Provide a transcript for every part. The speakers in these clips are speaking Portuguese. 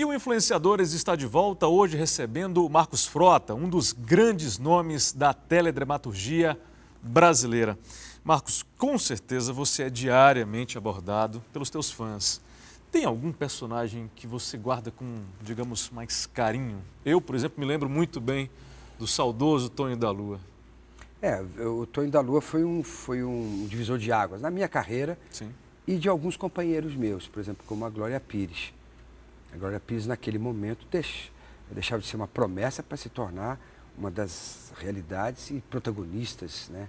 E o Influenciadores está de volta hoje recebendo Marcos Frota, um dos grandes nomes da teledramaturgia brasileira. Marcos, com certeza você é diariamente abordado pelos teus fãs. Tem algum personagem que você guarda com, digamos, mais carinho? Eu, por exemplo, me lembro muito bem do saudoso Tony da Lua. É, o Tony da Lua foi um, foi um divisor de águas na minha carreira Sim. e de alguns companheiros meus, por exemplo, como a Glória Pires. A Glória naquele momento, deixa, deixava de ser uma promessa para se tornar uma das realidades e protagonistas, né?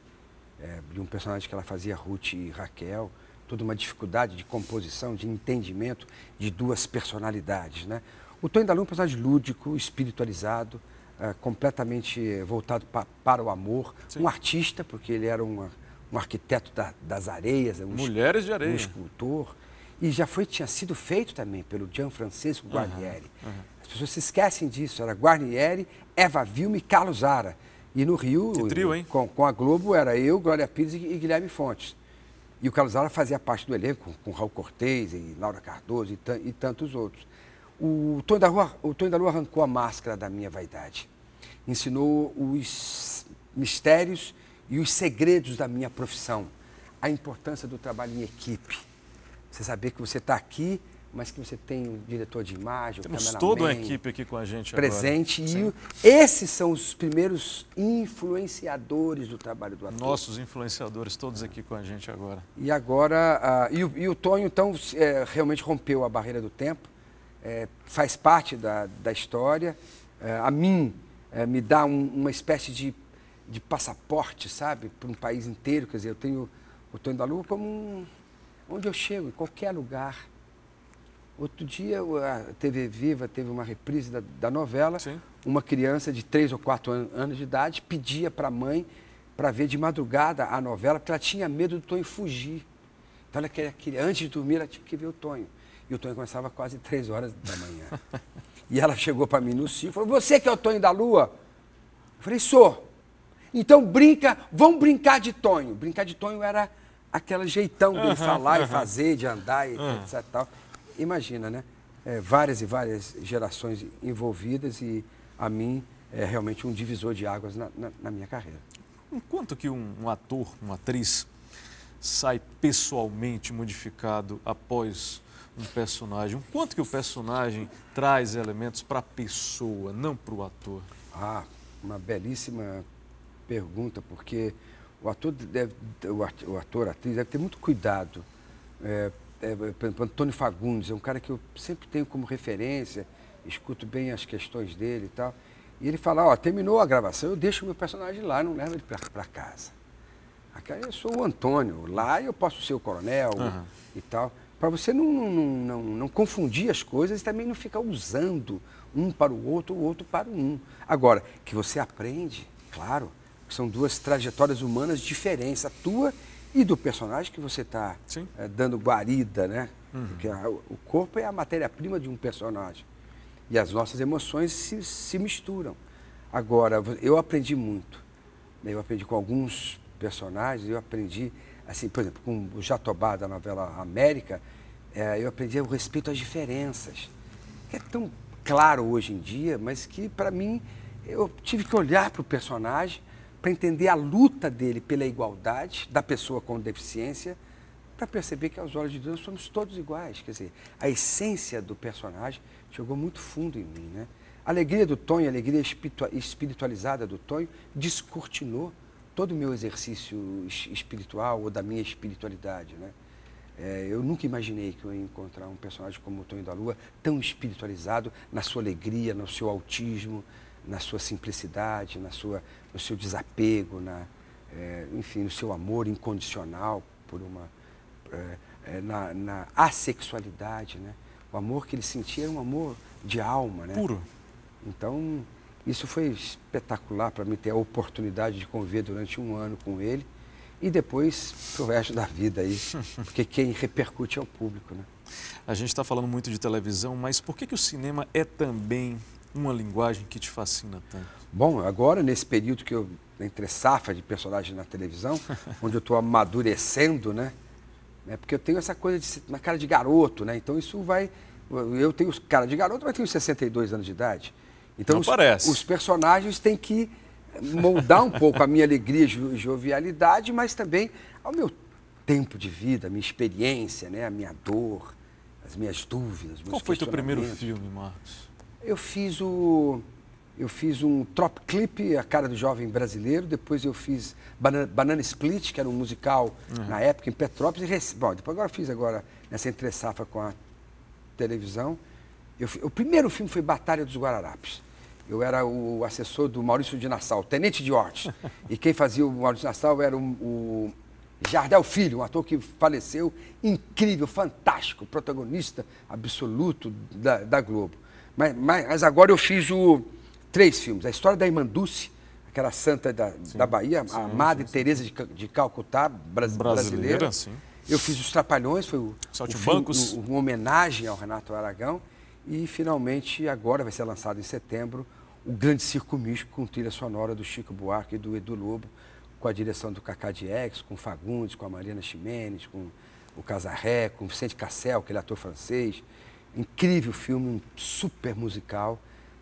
É, de um personagem que ela fazia, Ruth e Raquel, toda uma dificuldade de composição, de entendimento de duas personalidades, né? O Tony da é um personagem lúdico, espiritualizado, é, completamente voltado pa, para o amor, Sim. um artista, porque ele era uma, um arquiteto da, das areias, um, Mulheres de areia. um escultor. E já foi, tinha sido feito também pelo Gianfrancesco Guarnieri. Uhum, uhum. As pessoas se esquecem disso. Era Guarnieri, Eva Vilma e Carlos Zara. E no Rio, trio, hein? Com, com a Globo, era eu, Glória Pires e, Guilherme Fontes. E o Carlos Zara fazia parte do elenco, com, com Raul Cortez e Laura Cardoso e, e tantos outros. O Tony, da Rua, o Tony da Rua arrancou a máscara da minha vaidade. Ensinou os mistérios e os segredos da minha profissão. A importância do trabalho em equipe você saber que você está aqui, mas que você tem um diretor de imagem, Temos um toda a equipe aqui com a gente presente. Agora. E esses são os primeiros influenciadores do trabalho do ator. Nossos influenciadores, todos aqui com a gente agora. E agora, uh, e, o, e, o, Tonho, então, é, realmente rompeu a barreira do tempo, é, faz parte da, da história. É, a mim, é, me dá um, uma espécie de, de passaporte, sabe, para um país inteiro. Quer dizer, eu tenho o Tonho da Lua como um Onde eu chego, em qualquer lugar. Outro dia, a TV Viva teve uma reprise da, da novela. Sim. Uma criança de 3 ou 4 an anos de idade pedia para a mãe para ver de madrugada a novela, porque ela tinha medo do Tonho fugir. Então, ela queria, queria, antes de dormir, ela tinha que ver o Tonho. E o Tonho começava quase 3 horas da manhã. e ela chegou para mim no cio e falou: Você que é o Tonho da Lua? Eu falei: Sou. Então brinca, vamos brincar de Tonho. Brincar de Tonho era aquele jeitão dele uhum, falar uhum. e fazer, de andar e uhum. etc. Tal. Imagina, né? É, várias e várias gerações envolvidas e a mim é realmente um divisor de águas na, na, na minha carreira. Enquanto que um, um, ator, uma atriz, sai pessoalmente modificado após um personagem? Quanto que o personagem traz elementos para a pessoa, não para o ator? Ah, uma belíssima pergunta, porque o ator, deve, o ator, a atriz deve ter muito cuidado. É, é, por exemplo, Antônio Fagundes é um cara que eu sempre tenho como referência, escuto bem as questões dele e tal. E ele fala, ó, terminou a gravação, eu deixo o meu personagem lá, não levo ele para casa. Aqui eu sou o Antônio, lá eu posso ser o coronel uhum. e tal. Para você não, não, não, não confundir as coisas e também não ficar usando um para o outro, o outro para um. Agora, que você aprende, claro, são duas trajetórias humanas diferentes, a tua e do personagem que você está é, eh, dando guarida, né? Uhum. Porque a, o corpo é a matéria-prima de um personagem. E as nossas emoções se, se misturam. Agora, eu aprendi muito. Né? Eu aprendi com alguns personagens, eu aprendi, assim, por exemplo, com o Jatobá da novela América, é, eu aprendi o respeito às diferenças, que é tão claro hoje em dia, mas que, para mim, eu tive que olhar para o personagem para entender a luta dele pela igualdade da pessoa com deficiência, para perceber que aos olhos de Deus somos todos iguais. Quer dizer, a essência do personagem chegou muito fundo em mim, né? A alegria do Tonho, a alegria espiritualizada do Tonho, descortinou todo o meu exercício espiritual ou da minha espiritualidade, né? É, eu nunca imaginei que eu ia encontrar um personagem como o Tonho da Lua tão espiritualizado na sua alegria, no seu autismo, na sua simplicidade, na sua, no seu desapego, na, é, enfim, no seu amor incondicional por uma, é, é, na, na assexualidade, né? O amor que ele sentia era um amor de alma, né? Puro. Então, isso foi espetacular para mim ter a oportunidade de conviver durante um ano com ele e depois pro resto da vida aí, porque quem repercute é o público, né? A gente está falando muito de televisão, mas por que, que o cinema é também uma linguagem que te fascina tanto? Bom, agora, nesse período que eu, entre safra de personagens na televisão, onde eu estou amadurecendo, né? É Porque eu tenho essa coisa de uma cara de garoto, né? Então isso vai. Eu tenho cara de garoto, mas tenho 62 anos de idade. Então Não os, parece. os personagens têm que moldar um pouco a minha alegria e jovialidade, mas também ao meu tempo de vida, a minha experiência, né? a minha dor, as minhas dúvidas. Qual foi teu primeiro filme, Marcos? Eu fiz o. Eu fiz um Trop Clip, a cara do jovem brasileiro. Depois eu fiz Banana, Banana Split, que era um musical uhum. na época em Petrópolis. E, bom, depois agora fiz agora nessa entre com a televisão. Eu, o primeiro filme foi Batalha dos Guararapes. Eu era o assessor do Maurício de Nassau, tenente de Hortes. e quem fazia o Maurício de Nassau era o, o Jardel Filho, um ator que faleceu, incrível, fantástico, protagonista absoluto da, da Globo. Mas, mas, mas agora eu fiz o, três filmes. A história da Irmã Dulce, aquela santa da, sim, da Bahia, sim, a Madre Teresa de, de Calcutá, brasileira. brasileira. Eu fiz Os Trapalhões, foi o, o filme, o, uma homenagem ao Renato Aragão. E, finalmente, agora vai ser lançado em setembro o Grande Circo Místico, com trilha sonora do Chico Buarque e do Edu Lobo, com a direção do Cacá Ex com Fagundes, com a Mariana Ximenes, com o Casarré, com Vicente Cassel, aquele ator francês incrível filme, um super musical,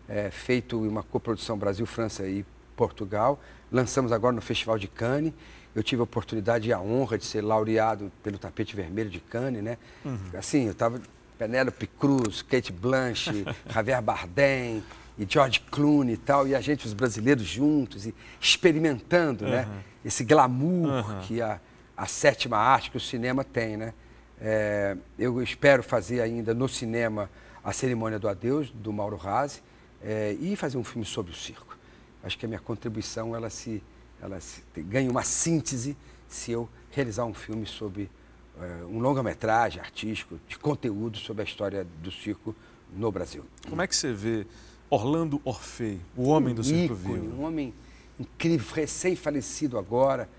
é, feito em uma coprodução Brasil, França e Portugal. Lançamos agora no Festival de Cannes. Eu tive a oportunidade e a honra de ser laureado pelo Tapete Vermelho de Cannes, né? Uhum. Assim, eu estava Penélope Cruz, Kate Blanche, Javier Bardem e George Clooney e tal, e a gente, os brasileiros juntos, e experimentando, né? uhum. né? Esse glamour uhum. que a, a sétima arte, que o cinema tem, né? É, eu espero fazer ainda no cinema a cerimônia do adeus do Mauro Razzi é, e fazer um filme sobre o circo. Acho que a minha contribuição ela se, ela se, ganha uma síntese se eu realizar um filme sobre é, um longa-metragem artístico de conteúdo sobre a história do circo no Brasil. Como é que você vê Orlando Orfei, o homem um do circo vivo? Um homem incrível, recém-falecido agora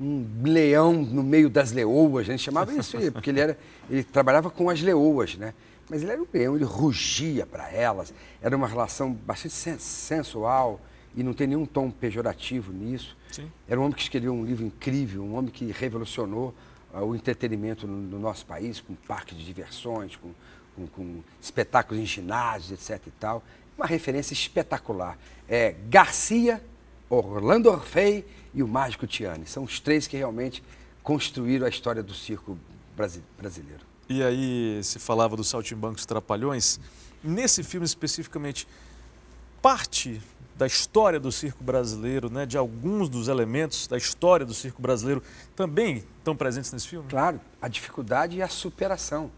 um leão no meio das leoas, a gente chamava isso, porque ele, era, ele trabalhava com as leoas, né? Mas ele era um leão, ele rugia para elas, era uma relação bastante sensual e não tem nenhum tom pejorativo nisso. Sim. Era um homem que escreveu um livro incrível, um homem que revolucionou uh, o entretenimento no, no, nosso país, com parques de diversões, com, com, com espetáculos em ginásios, etc e tal. Uma referência espetacular. É Garcia Orlando Orfei e o Mágico Tiani. São os três que realmente construíram a história do circo brasileiro. E aí, se falava do Saltimbancos Trapalhões, nesse filme especificamente, parte da história do circo brasileiro, né, de alguns dos elementos da história do circo brasileiro, também estão presentes nesse filme? Claro, a dificuldade e a superação.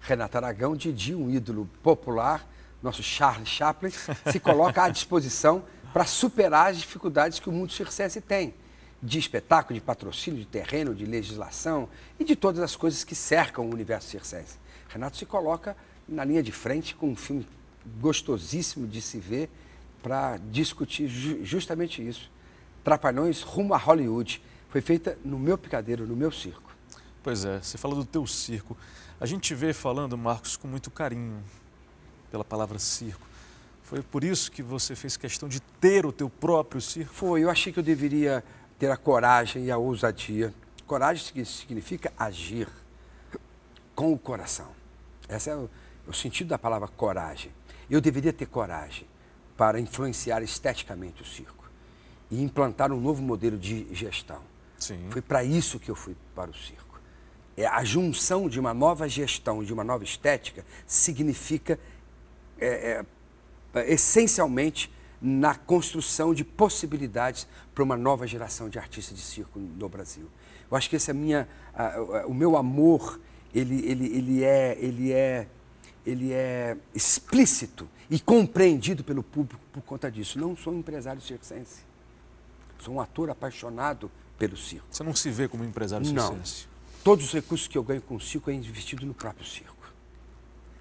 Renato Aragão, Didi, um ídolo popular, nosso Charles Chaplin, se coloca à disposição para superar as dificuldades que o mundo circense tem de espetáculo, de patrocínio, de terreno, de legislação e de todas as coisas que cercam o universo circense. Renato se coloca na linha de frente com um filme gostosíssimo de se ver para discutir ju justamente isso. Trapalhões rumo a Hollywood. Foi feita no meu picadeiro, no meu circo. Pois é, você fala do teu circo. A gente vê falando, Marcos, com muito carinho pela palavra circo. Foi por isso que você fez questão de ter o teu próprio circo? Foi, eu achei que eu deveria ter a coragem e a ousadia. Coragem significa agir com o coração. Esse é o, é o sentido da palavra coragem. Eu deveria ter coragem para influenciar esteticamente o circo e implantar um novo modelo de gestão. Sim. Foi para isso que eu fui para o circo. É, a junção de uma nova gestão, de uma nova estética, significa é, é, eh, essencialmente na construção de possibilidades para uma nova geração de artistas de circo no Brasil. Eu acho que esse é minha, a, a, o meu amor, ele, ele, ele, é, ele, é, ele é explícito e compreendido pelo público por conta disso. Não sou um empresário circense, sou um ator apaixonado pelo circo. Você não se vê como empresário circense? Não. Todos os recursos que eu ganho com o circo é investido no próprio circo.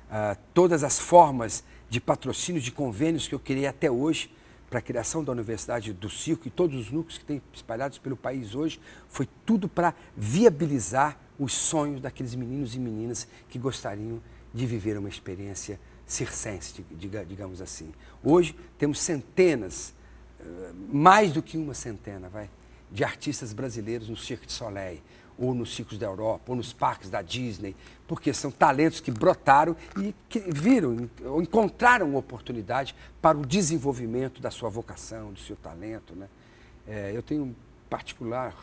Uh, todas as formas de patrocínios, de convênios que eu criei até hoje para a criação da Universidade do Circo e todos os núcleos que tem espalhados pelo país hoje, foi tudo para viabilizar os sonhos daqueles meninos e meninas que gostariam de viver uma experiência circense, digamos assim. Hoje temos centenas, eh, mais do que uma centena, vai, de artistas brasileiros no Cirque de Soleil, ou nos ciclos da Europa, ou nos parques da Disney, porque são talentos que brotaram e que viram, ou encontraram oportunidade para o desenvolvimento da sua vocação, do seu talento. Né? É, eu tenho um particular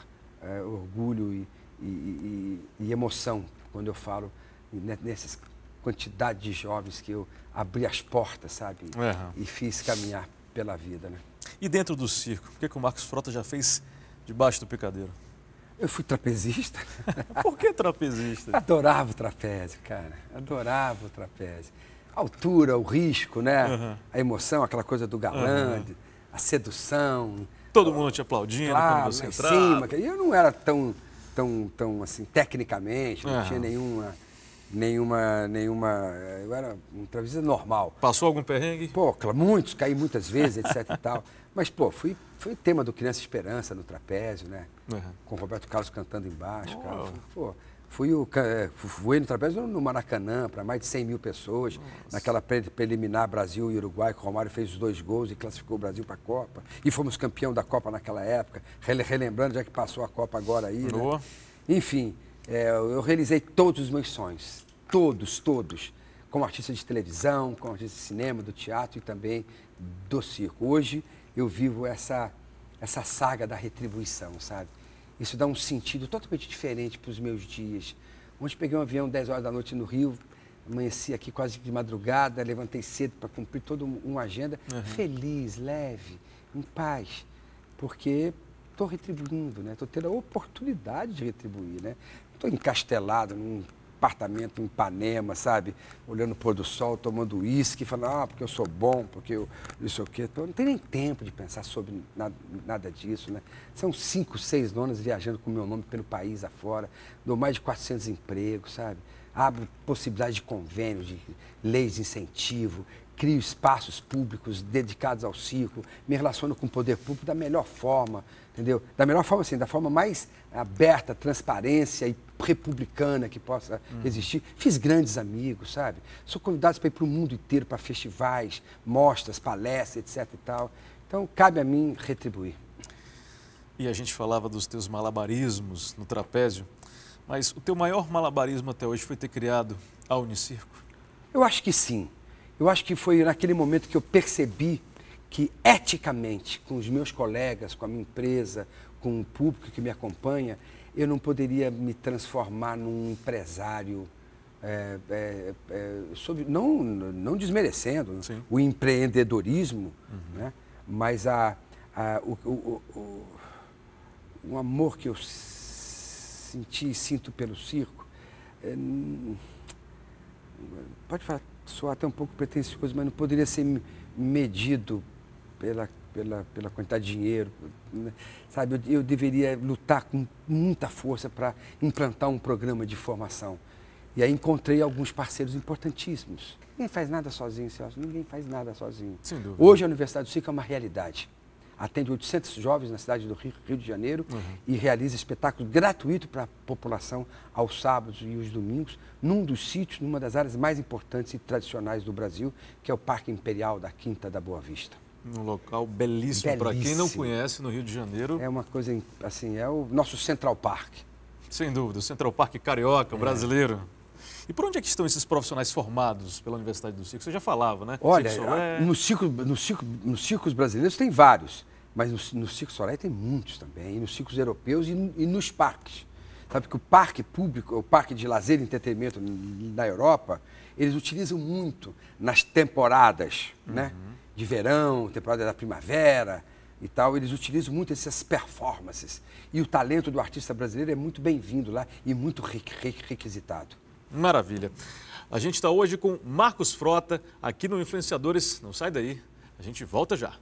é, orgulho e, e, e, e emoção quando eu falo nessas quantidade de jovens que eu abri as portas, sabe? Uhum. E fiz caminhar pela vida, né? E dentro do circo, o que, é que o Marcos Frota já fez Debaixo do picadeiro. Eu fui trapezista. Por que trapezista? Adorava o trapézio, cara. Adorava o trapézio. A altura, o risco, né? Uhum. A emoção, aquela coisa do galã, uhum. a sedução. Todo mundo te aplaudindo claro, quando você entrava. Em cima. Eu não era tão, tão, tão assim, tecnicamente, não uhum. tinha nenhuma nenhuma. nenhuma eu era um travessia normal. Passou algum perrengue? Pô, muitos, caí muitas vezes, etc e tal. Mas, pô, fui, foi tema do Criança Esperança no trapézio, né? Uhum. Com o Roberto Carlos cantando embaixo. Cara. Fui, pô, fui, o, eh, fui no trapézio no Maracanã para mais de 100 mil pessoas. Nossa. Naquela preliminar Brasil e Uruguai, que o Romário fez os dois gols e classificou o Brasil para a Copa. E fomos campeão da Copa naquela época. Rele, relembrando, já que passou a Copa agora aí. Né? Enfim, é, eu realizei todos os meus sonhos, todos, todos, como artista de televisão, como artista de cinema, do teatro e também do circo. Hoje eu vivo essa, essa saga da retribuição, sabe? Isso dá um sentido totalmente diferente para os meus dias. Ontem peguei um avião 10 horas da noite no Rio, amanheci aqui quase de madrugada, levantei cedo para cumprir toda uma agenda, uhum. feliz, leve, em paz, porque estou retribuindo, né? Estou tendo a oportunidade de retribuir, né? Estou encastelado num apartamento em Ipanema, sabe? Olhando o pôr do sol, tomando uísque, falando, ah, porque eu sou bom, porque eu não sei o quê. Então, não tem nem tempo de pensar sobre nada, nada disso, né? São cinco, seis nonas viajando com o meu nome pelo país afora. Dou mais de 400 empregos, sabe? Abro possibilidades de convênio, de leis de incentivo, crio espaços públicos dedicados ao circo, me relaciono com o poder público da melhor forma, entendeu? Da melhor forma, assim, da forma mais aberta, transparência e republicana que possa uhum. existir. Fiz grandes amigos, sabe? Sou convidado para ir para o mundo inteiro, para festivais, mostras, palestras, etc e tal. Então, cabe a mim retribuir. E a gente falava dos teus malabarismos no trapézio, mas o teu maior malabarismo até hoje foi ter criado a Unicirco? Eu acho que sim. Eu acho que foi naquele momento que eu percebi que eticamente, com os meus colegas, com a minha empresa, com o público que me acompanha, eu não poderia me transformar num empresário. É, é, é, não, não desmerecendo né, o empreendedorismo, uhum. né? mas a, a o, o, o, o, amor que eu senti e sinto pelo circo, eh, pode falar, soar até um pouco pretensioso, mas não poderia ser medido pela, pela, pela quantidade de dinheiro. Né? Sabe, eu, eu deveria lutar com muita força para implantar um programa de formação. E aí encontrei alguns parceiros importantíssimos. Ninguém faz nada sozinho, Celso. Ninguém faz nada sozinho. Hoje a Universidade do Cica é uma realidade. Atende 800 jovens na cidade do Rio, Rio de Janeiro uhum. e realiza espetáculo gratuito para a população aos sábados e os domingos, num dos sítios, numa das áreas mais importantes e tradicionais do Brasil, que é o Parque Imperial da Quinta da Boa Vista. Um local belíssimo. belíssimo. Para quem não conhece, no Rio de Janeiro. É uma coisa, assim, é o nosso Central Park. Sem dúvida, o Central Park carioca, é. brasileiro. E por onde é que estão esses profissionais formados pela Universidade do Circo? Você já falava, né? Olha, Circo Soler... Ah, no circo, no circo, nos circos brasileiros tem vários, mas no, no Circo Soleil tem muitos também, e nos circos europeus e, e nos parques. Sabe que o parque público, o parque de lazer e entretenimento na Europa, eles utilizam muito nas temporadas, né? uhum. né? de verão, temporada da primavera e tal, eles utilizam muito essas performances. E o talento do artista brasileiro é muito bem-vindo lá e muito requisitado. Maravilha. A gente está hoje com Marcos Frota aqui no Influenciadores. Não sai daí, a gente volta já.